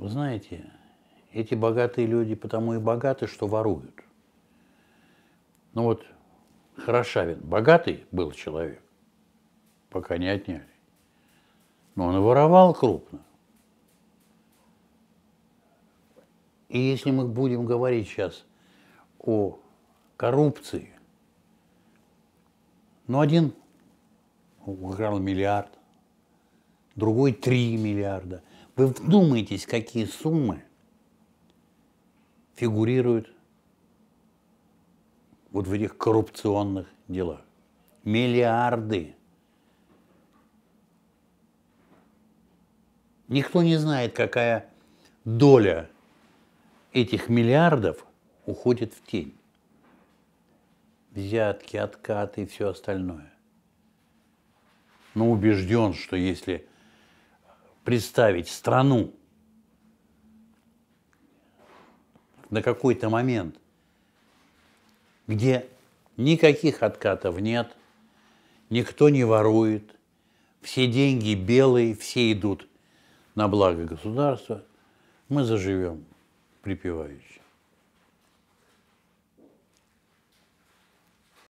Вы знаете, эти богатые люди потому и богаты, что воруют. Ну вот Хорошавин, богатый был человек, пока не отняли. Но он и воровал крупно. И если мы будем говорить сейчас о коррупции, ну один украл миллиард, другой три миллиарда – вы вдумайтесь, какие суммы фигурируют вот в этих коррупционных делах. Миллиарды. Никто не знает, какая доля этих миллиардов уходит в тень. Взятки, откаты и все остальное. Но убежден, что если представить страну на какой-то момент, где никаких откатов нет, никто не ворует, все деньги белые, все идут на благо государства, мы заживем припевающе.